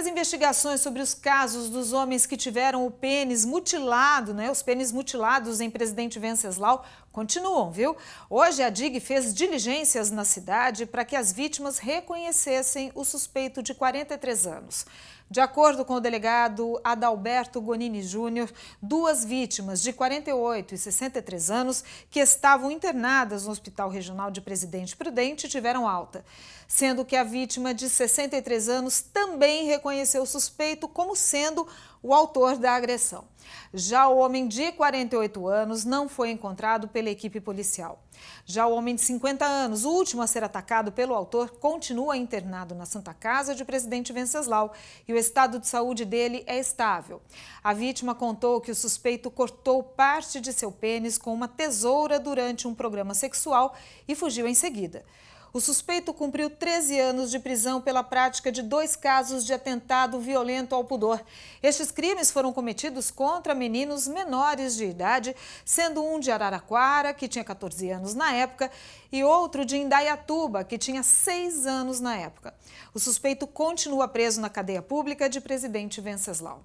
as investigações sobre os casos dos homens que tiveram o pênis mutilado, né, os pênis mutilados em presidente Venceslau, continuam, viu? Hoje a DIG fez diligências na cidade para que as vítimas reconhecessem o suspeito de 43 anos. De acordo com o delegado Adalberto Gonini Júnior, duas vítimas de 48 e 63 anos que estavam internadas no Hospital Regional de Presidente Prudente tiveram alta, sendo que a vítima de 63 anos também reconheceu reconheceu o suspeito como sendo o autor da agressão. Já o homem de 48 anos não foi encontrado pela equipe policial. Já o homem de 50 anos, o último a ser atacado pelo autor, continua internado na Santa Casa de Presidente Venceslau e o estado de saúde dele é estável. A vítima contou que o suspeito cortou parte de seu pênis com uma tesoura durante um programa sexual e fugiu em seguida. O suspeito cumpriu 13 anos de prisão pela prática de dois casos de atentado violento ao pudor. Estes crimes foram cometidos contra meninos menores de idade, sendo um de Araraquara, que tinha 14 anos na época, e outro de Indaiatuba, que tinha 6 anos na época. O suspeito continua preso na cadeia pública de Presidente Venceslau.